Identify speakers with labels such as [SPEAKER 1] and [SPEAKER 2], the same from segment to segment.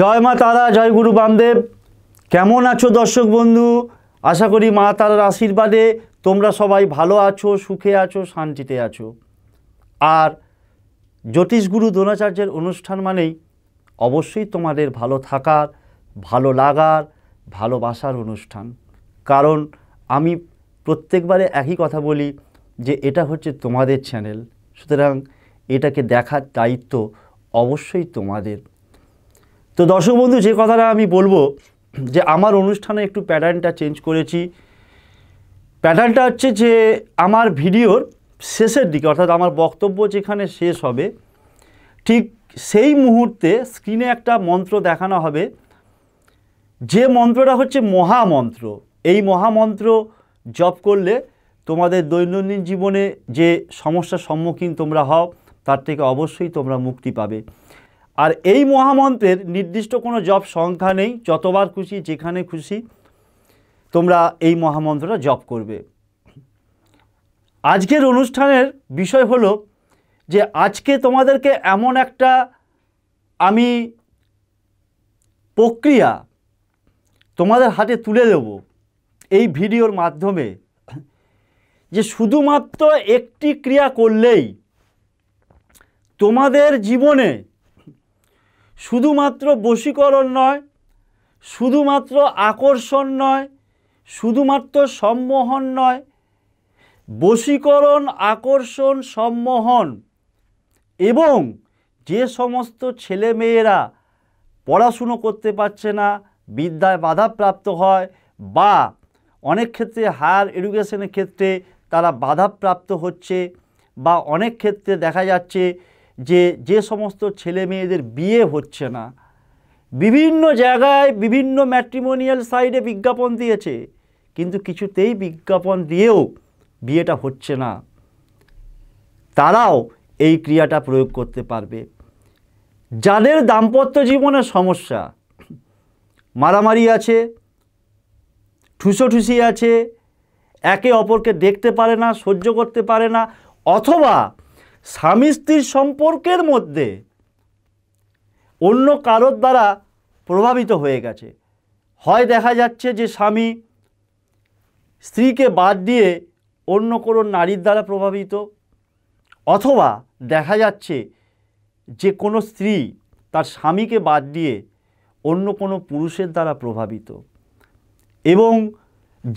[SPEAKER 1] জয় মা তারা জয় গুরু বামদেব কেমন আছো দর্শক বন্ধু আশা করি মা তারার আশীর্বাদে তোমরা সবাই ভালো আছো সুখে আছো শান্তিতে আছো আর জ্যোতিষগুরু দ্রোণাচার্যের অনুষ্ঠান মানেই অবশ্যই তোমাদের ভালো থাকার ভালো লাগার ভালোবাসার অনুষ্ঠান কারণ আমি প্রত্যেকবারে একই কথা বলি যে এটা হচ্ছে তোমাদের চ্যানেল সুতরাং এটাকে দেখার দায়িত্ব অবশ্যই তোমাদের তো দর্শক বন্ধু যে কথাটা আমি বলবো যে আমার অনুষ্ঠানে একটু প্যাটার্নটা চেঞ্জ করেছি প্যাটার্নটা হচ্ছে যে আমার ভিডিওর শেষের দিকে অর্থাৎ আমার বক্তব্য যেখানে শেষ হবে ঠিক সেই মুহূর্তে স্ক্রিনে একটা মন্ত্র দেখানো হবে যে মন্ত্রটা হচ্ছে মহামন্ত্র এই মহামন্ত্র জপ করলে তোমাদের দৈনন্দিন জীবনে যে সমস্যার সম্মুখীন তোমরা হও তার থেকে অবশ্যই তোমরা মুক্তি পাবে আর এই মহামন্ত্রের নির্দিষ্ট কোনো জপ সংখ্যা নেই যতবার খুশি যেখানে খুশি তোমরা এই মহামন্ত্রটা জপ করবে আজকের অনুষ্ঠানের বিষয় হলো যে আজকে তোমাদেরকে এমন একটা আমি প্রক্রিয়া তোমাদের হাতে তুলে দেব এই ভিডিওর মাধ্যমে যে শুধুমাত্র একটি ক্রিয়া করলেই তোমাদের জীবনে শুধুমাত্র বশীকরণ নয় শুধুমাত্র আকর্ষণ নয় শুধুমাত্র সম্মোহন নয় বশীকরণ আকর্ষণ সম্মোহন এবং যে সমস্ত ছেলেমেয়েরা পড়াশুনো করতে পারছে না বিদ্যায় বাধাপ্রাপ্ত হয় বা অনেক ক্ষেত্রে হায়ার এডুকেশনের ক্ষেত্রে তারা বাধাপ্রাপ্ত হচ্ছে বা অনেক ক্ষেত্রে দেখা যাচ্ছে যে যে সমস্ত ছেলে মেয়েদের বিয়ে হচ্ছে না বিভিন্ন জায়গায় বিভিন্ন ম্যাট্রিমোনিয়াল সাইডে বিজ্ঞাপন দিয়েছে কিন্তু কিছুতেই বিজ্ঞাপন দিয়েও বিয়েটা হচ্ছে না তারাও এই ক্রিয়াটা প্রয়োগ করতে পারবে যাদের দাম্পত্য জীবনে সমস্যা মারামারি আছে ঠুসোঠুসি আছে একে অপরকে দেখতে পারে না সহ্য করতে পারে না অথবা স্বামী স্ত্রীর সম্পর্কের মধ্যে অন্য কারোর দ্বারা প্রভাবিত হয়ে গেছে হয় দেখা যাচ্ছে যে স্বামী স্ত্রীকে বাদ দিয়ে অন্য কোনো নারীর দ্বারা প্রভাবিত অথবা দেখা যাচ্ছে যে কোনো স্ত্রী তার স্বামীকে বাদ দিয়ে অন্য কোনো পুরুষের দ্বারা প্রভাবিত এবং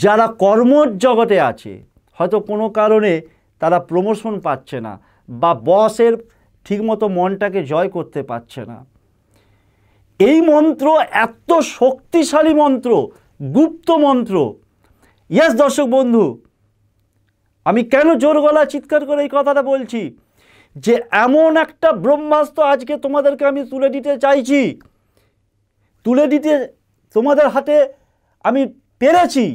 [SPEAKER 1] যারা কর্মর জগতে আছে হয়তো কোনো কারণে তারা প্রমোশন পাচ্ছে না বা বসের ঠিকমতো মনটাকে জয় করতে পারছে না এই মন্ত্র এত শক্তিশালী মন্ত্র গুপ্ত মন্ত্র ইয়াস দর্শক বন্ধু আমি কেন জোর গলা চিৎকার করে এই কথাটা বলছি যে এমন একটা ব্রহ্মাস্ত্র আজকে তোমাদেরকে আমি তুলে দিতে চাইছি তুলে দিতে তোমাদের হাতে আমি পেরেছি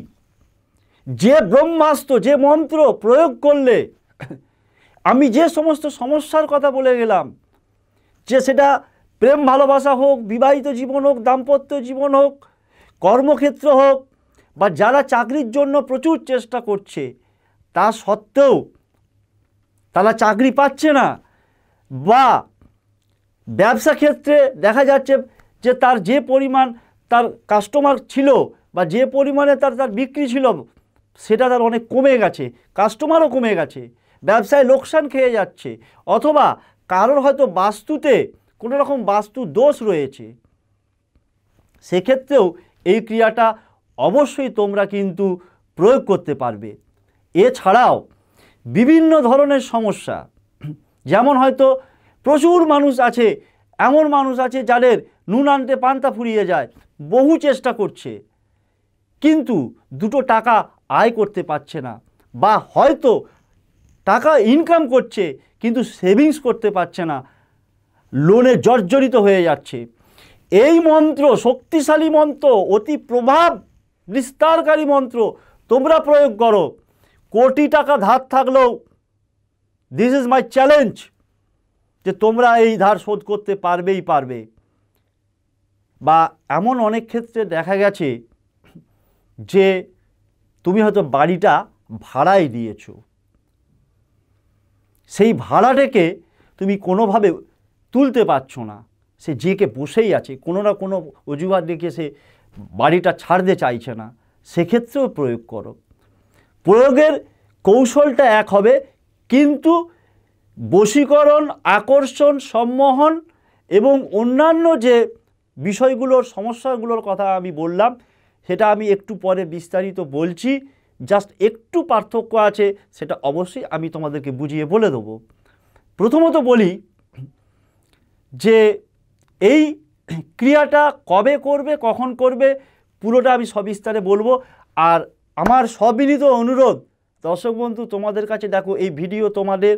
[SPEAKER 1] যে ব্রহ্মাস্ত্র যে মন্ত্র প্রয়োগ করলে আমি যে সমস্ত সমস্যার কথা বলে গেলাম যে সেটা প্রেম ভালোবাসা হোক বিবাহিত জীবন হোক দাম্পত্য জীবন হোক কর্মক্ষেত্র হোক বা যারা চাকরির জন্য প্রচুর চেষ্টা করছে তা সত্ত্বেও তারা চাকরি পাচ্ছে না বা ব্যবসা ক্ষেত্রে দেখা যাচ্ছে যে তার যে পরিমাণ তার কাস্টমার ছিল বা যে পরিমাণে তার তার বিক্রি ছিল সেটা তার অনেক কমে গেছে কাস্টমারও কমে গেছে ব্যবসায় লোকসান খেয়ে যাচ্ছে অথবা কারোর হয়তো বাস্তুতে কোনো রকম বাস্তু দোষ রয়েছে সেক্ষেত্রেও এই ক্রিয়াটা অবশ্যই তোমরা কিন্তু প্রয়োগ করতে পারবে এছাড়াও বিভিন্ন ধরনের সমস্যা যেমন হয়তো প্রচুর মানুষ আছে এমন মানুষ আছে যাদের নুন আনতে পান্তা ফুরিয়ে যায় বহু চেষ্টা করছে কিন্তু দুটো টাকা আয় করতে পারছে না বা হয়তো টাকা ইনকাম করছে কিন্তু সেভিংস করতে পারছে না লোনে জর্জরিত হয়ে যাচ্ছে এই মন্ত্র শক্তিশালী মন্ত্র অতি প্রভাব বিস্তারকারী মন্ত্র তোমরা প্রয়োগ করো কোটি টাকা ধার থাকলেও দিস ইজ মাই চ্যালেঞ্জ যে তোমরা এই ধার শোধ করতে পারবেই পারবে বা এমন অনেক ক্ষেত্রে দেখা গেছে যে তুমি হয়তো বাড়িটা ভাড়ায় দিয়েছ সেই ভাড়াটাকে তুমি কোনোভাবে তুলতে পারছ না সে যেকে বসেই আছে কোনো না কোনো অজুহাত দেখে সে বাড়িটা ছাড়তে চাইছে না সেক্ষেত্রেও প্রয়োগ করো প্রয়োগের কৌশলটা এক হবে কিন্তু বশীকরণ আকর্ষণ সম্মোহন এবং অন্যান্য যে বিষয়গুলোর সমস্যাগুলোর কথা আমি বললাম সেটা আমি একটু পরে বিস্তারিত বলছি জাস্ট একটু পার্থক্য আছে সেটা অবশ্যই আমি তোমাদেরকে বুঝিয়ে বলে দেব প্রথমত বলি যে এই ক্রিয়াটা কবে করবে কখন করবে পুরোটা আমি সবিস্তারে বলবো আর আমার সবিনীত অনুরোধ দর্শক বন্ধু তোমাদের কাছে দেখো এই ভিডিও তোমাদের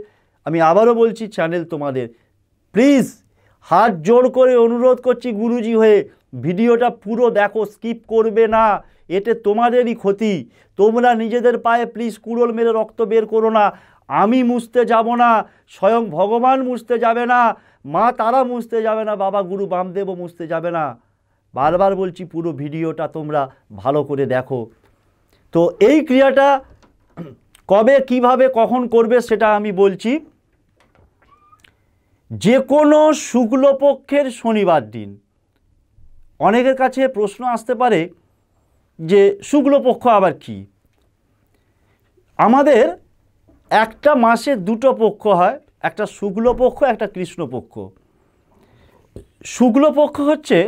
[SPEAKER 1] আমি আবারও বলছি চ্যানেল তোমাদের প্লিজ হাত জোর করে অনুরোধ করছি গুরুজি হয়ে ভিডিওটা পুরো দেখো স্কিপ করবে না এতে তোমাদেরই ক্ষতি তোমরা নিজেদের পায়ে প্লিজ কুড়োল মেরে রক্ত বের করো না আমি মুছতে যাব না স্বয়ং ভগবান মুছতে যাবে না মা তারা মুছতে যাবে না বাবা গুরু বামদেবও মুছতে যাবে না বারবার বলছি পুরো ভিডিওটা তোমরা ভালো করে দেখো তো এই ক্রিয়াটা কবে কিভাবে কখন করবে সেটা আমি বলছি যে কোনো শুক্লপক্ষের শনিবার দিন অনেকের কাছে প্রশ্ন আসতে পারে যে শুক্লপক্ষ আবার কি আমাদের একটা মাসে দুটো পক্ষ হয় একটা শুক্লপক্ষ একটা কৃষ্ণপক্ষ শুক্লপক্ষ হচ্ছে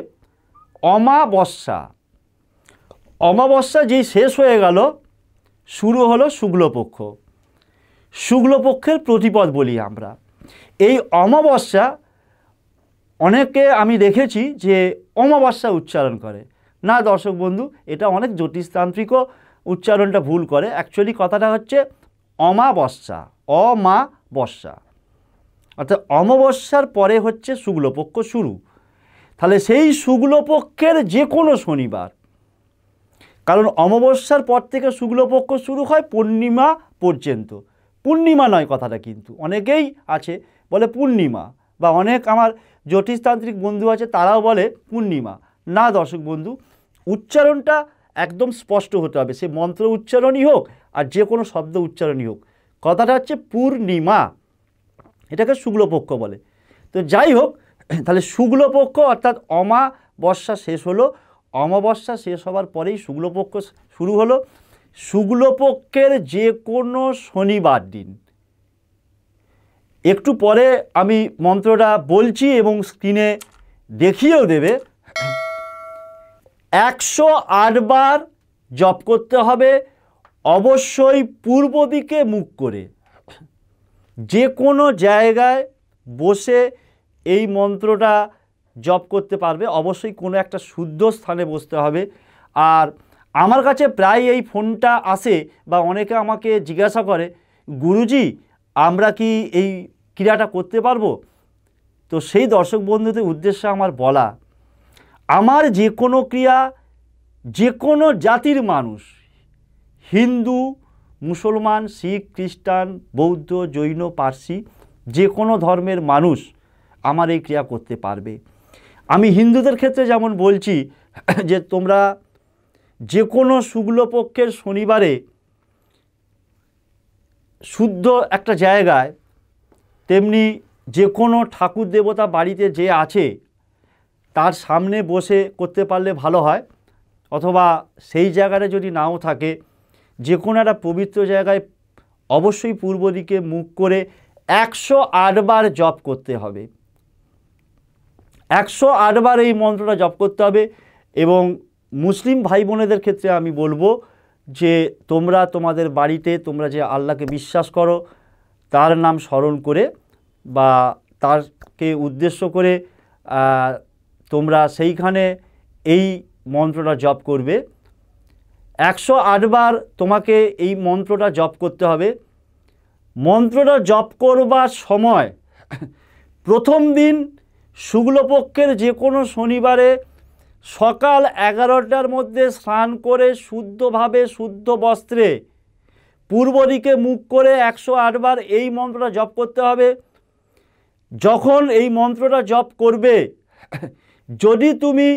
[SPEAKER 1] অমাবস্যা অমাবস্যা যেই শেষ হয়ে গেল শুরু হলো শুক্লপক্ষ শুক্লপক্ষের প্রতিপদ বলি আমরা এই অমাবস্যা অনেকে আমি দেখেছি যে অমাবস্যা উচ্চারণ করে না দর্শক বন্ধু এটা অনেক জ্যোতিষতান্ত্রিকও উচ্চারণটা ভুল করে অ্যাকচুয়ালি কথাটা হচ্ছে অমাবস্যা অমা বর্ষা অর্থাৎ অমাবস্যার পরে হচ্ছে শুক্লপক্ষ শুরু তাহলে সেই শুক্লপক্ষের যে কোনো শনিবার কারণ অমাবস্যার পর থেকে শুক্লপক্ষ শুরু হয় পূর্ণিমা পর্যন্ত পূর্ণিমা নয় কথাটা কিন্তু অনেকেই আছে বলে পূর্ণিমা বা অনেক আমার জ্যোতিষতান্ত্রিক বন্ধু আছে তারাও বলে পূর্ণিমা না দর্শক বন্ধু উচ্চারণটা একদম স্পষ্ট হতে হবে সে মন্ত্র উচ্চারণই হোক আর যে কোনো শব্দ উচ্চারণই হোক কথাটা হচ্ছে পূর্ণিমা এটাকে শুক্লপক্ষ বলে তো যাই হোক তাহলে শুক্লপক্ষ অর্থাৎ অমাবস্যা শেষ হলো অমাবস্যা শেষ হওয়ার পরেই শুক্লপক্ষ শুরু হলো শুক্লপক্ষের যে কোনো শনিবার দিন একটু পরে আমি মন্ত্রটা বলছি এবং স্ক্রিনে দেখিয়েও দেবে একশো আটবার জপ করতে হবে অবশ্যই পূর্ব দিকে মুখ করে যে কোনো জায়গায় বসে এই মন্ত্রটা জপ করতে পারবে অবশ্যই কোনো একটা শুদ্ধ স্থানে বসতে হবে আর আমার কাছে প্রায় এই ফোনটা আসে বা অনেকে আমাকে জিজ্ঞাসা করে গুরুজি আমরা কি এই ক্রীড়াটা করতে পারবো তো সেই দর্শক বন্ধুদের উদ্দেশ্যে আমার বলা আমার যে কোনো ক্রিয়া যে কোনো জাতির মানুষ হিন্দু মুসলমান শিখ খ্রিস্টান বৌদ্ধ জৈন পার্সি যে কোনো ধর্মের মানুষ আমার এই ক্রিয়া করতে পারবে আমি হিন্দুদের ক্ষেত্রে যেমন বলছি যে তোমরা যে কোনো শুক্লপক্ষের শনিবারে শুদ্ধ একটা জায়গায় তেমনি যে কোনো ঠাকুর দেবতা বাড়িতে যে আছে তার সামনে বসে করতে পারলে ভালো হয় অথবা সেই জায়গাটা যদি নাও থাকে যে কোনো একটা পবিত্র জায়গায় অবশ্যই পূর্ব দিকে মুখ করে একশো আটবার জপ করতে হবে একশো আটবার এই মন্ত্রটা জপ করতে হবে এবং মুসলিম ভাই বোনেদের ক্ষেত্রে আমি বলবো যে তোমরা তোমাদের বাড়িতে তোমরা যে আল্লাহকে বিশ্বাস করো তার নাম স্মরণ করে বা তারকে উদ্দেশ্য করে তোমরা সেইখানে এই মন্ত্রটা জপ করবে একশো আটবার তোমাকে এই মন্ত্রটা জপ করতে হবে মন্ত্রটা জপ করবার সময় প্রথম দিন শুক্লপক্ষের যে কোনো শনিবারে সকাল এগারোটার মধ্যে স্নান করে শুদ্ধভাবে শুদ্ধ বস্ত্রে পূর্ব দিকে মুখ করে একশো আটবার এই মন্ত্রটা জপ করতে হবে যখন এই মন্ত্রটা জপ করবে যদি তুমি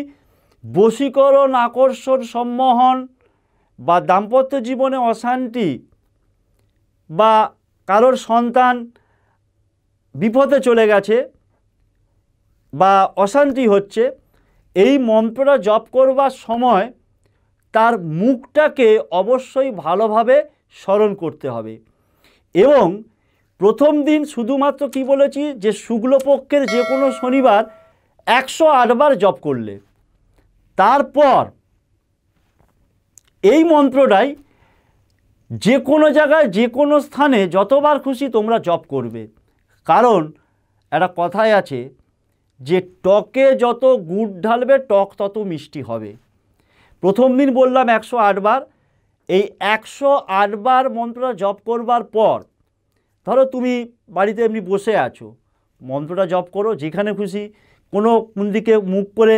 [SPEAKER 1] বশীকরণ আকর্ষণ সম্মোহন বা দাম্পত্য জীবনে অশান্তি বা কারোর সন্তান বিপদে চলে গেছে বা অশান্তি হচ্ছে এই মন্ত্রটা জপ করবার সময় তার মুখটাকে অবশ্যই ভালোভাবে স্মরণ করতে হবে এবং প্রথম দিন শুধুমাত্র কি বলেছি যে শুক্লপক্ষের যে কোনো শনিবার একশো আটবার জপ করলে তারপর এই মন্ত্রটাই যে কোনো জায়গায় যে কোনো স্থানে যতবার খুশি তোমরা জপ করবে কারণ একটা কথাই আছে যে টকে যত গুড় ঢালবে টক তত মিষ্টি হবে প্রথম দিন বললাম একশো আটবার এই একশো আটবার মন্ত্রটা জপ করবার পর ধরো তুমি বাড়িতে এমনি বসে আছো মন্ত্রটা জপ করো যেখানে খুশি কোনো কোন দিকে মুখ করে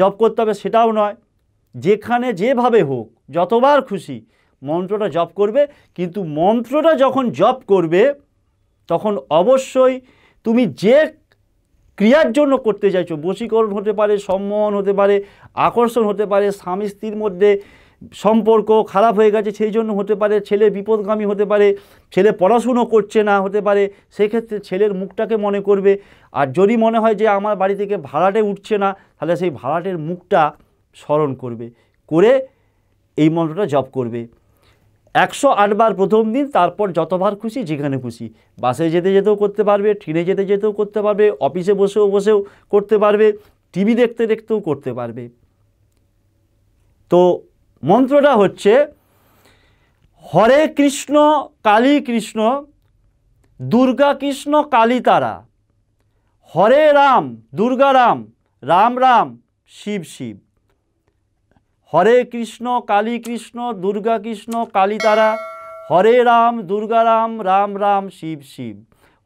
[SPEAKER 1] জপ করতে হবে সেটাও নয় যেখানে যেভাবে হোক যতবার খুশি মন্ত্রটা জপ করবে কিন্তু মন্ত্রটা যখন জপ করবে তখন অবশ্যই তুমি যে ক্রিয়ার জন্য করতে চাইছো বশীকরণ হতে পারে সম্মোহন হতে পারে আকর্ষণ হতে পারে স্বামী স্ত্রীর মধ্যে সম্পর্ক খারাপ হয়ে গেছে সেই জন্য হতে পারে ছেলে বিপদগামী হতে পারে ছেলে পড়াশুনো করছে না হতে পারে সেক্ষেত্রে ছেলের মুখটাকে মনে করবে আর যদি মনে হয় যে আমার বাড়ি থেকে ভাড়াটে উঠছে না তাহলে সেই ভাড়াটের মুখটা স্মরণ করবে করে এই মন্ত্রটা জপ করবে একশো আটবার প্রথম দিন তারপর যতবার খুশি যেখানে খুশি বাসে যেতে যেতেও করতে পারবে ট্রেনে যেতে যেতেও করতে পারবে অফিসে বসেও বসেও করতে পারবে টিভি দেখতে দেখতেও করতে পারবে তো মন্ত্রটা হচ্ছে হরে কৃষ্ণ কালী কৃষ্ণ দুর্গা কৃষ্ণ কালী তারা হরে রাম দুর্গা রাম রাম রাম শিব শিব হরে কৃষ্ণ কালী কৃষ্ণ দুর্গা কৃষ্ণ কালীতারা হরে রাম দুর্গা রাম রাম রাম শিব শিব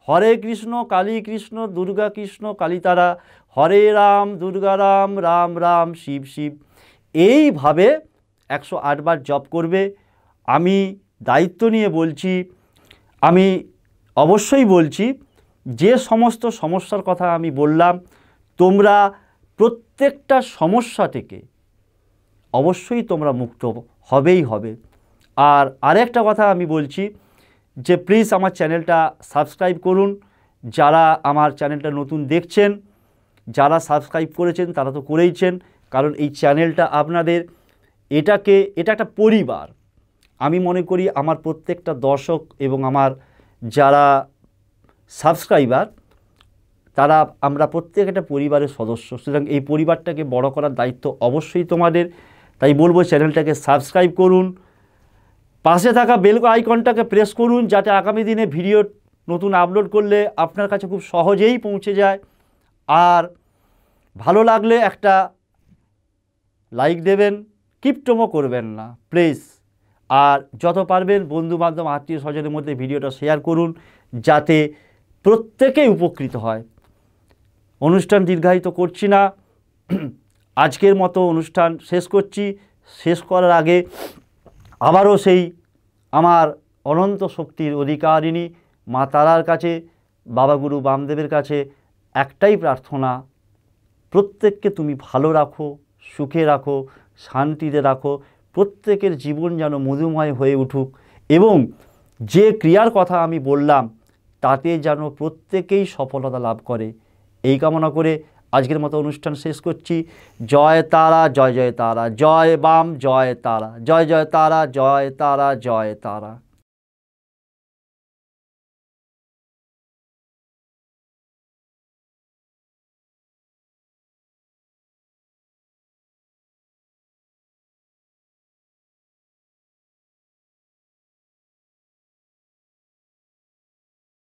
[SPEAKER 1] হরে কৃষ্ণ কালী কৃষ্ণ দুর্গা কৃষ্ণ কালীতারা হরে রাম দুর্গা রাম রাম রাম শিব শিব এইভাবে একশো আটবার জপ করবে আমি দায়িত্ব নিয়ে বলছি আমি অবশ্যই বলছি যে সমস্ত সমস্যার কথা আমি বললাম তোমরা প্রত্যেকটা সমস্যা থেকে অবশ্যই তোমরা মুক্ত হবেই হবে আর আরেকটা কথা আমি বলছি যে প্লিজ আমার চ্যানেলটা সাবস্ক্রাইব করুন যারা আমার চ্যানেলটা নতুন দেখছেন যারা সাবস্ক্রাইব করেছেন তারা তো করেইছেন কারণ এই চ্যানেলটা আপনাদের এটাকে এটা একটা পরিবার আমি মনে করি আমার প্রত্যেকটা দর্শক এবং আমার যারা সাবস্ক্রাইবার তারা আমরা প্রত্যেক একটা পরিবারের সদস্য সুতরাং এই পরিবারটাকে বড় করার দায়িত্ব অবশ্যই তোমাদের তাই বলবো চ্যানেলটাকে সাবস্ক্রাইব করুন পাশে থাকা বেল আইকনটাকে প্রেস করুন যাতে আগামী দিনে ভিডিও নতুন আপলোড করলে আপনার কাছে খুব সহজেই পৌঁছে যায় আর ভালো লাগলে একটা লাইক দেবেন কিপটমো করবেন না প্লিজ আর যত পারবেন বন্ধু বান্ধব আত্মীয় স্বজনের মধ্যে ভিডিওটা শেয়ার করুন যাতে প্রত্যেকেই উপকৃত হয় অনুষ্ঠান দীর্ঘায়িত করছি না আজকের মতো অনুষ্ঠান শেষ করছি শেষ করার আগে আবারও সেই আমার অনন্ত শক্তির অধিকারিণী মা তারার কাছে বাবাগুরু বামদেবের কাছে একটাই প্রার্থনা প্রত্যেককে তুমি ভালো রাখো সুখে রাখো শান্তিতে রাখো প্রত্যেকের জীবন যেন মধুময় হয়ে উঠুক এবং যে ক্রিয়ার কথা আমি বললাম তাতে যেন প্রত্যেকেই সফলতা লাভ করে এই কামনা করে আজকের মতো অনুষ্ঠান শেষ করছি জয় তারা জয় জয় তারা জয় বাম জয় তারা জয় জয় তারা জয় তারা জয় তারা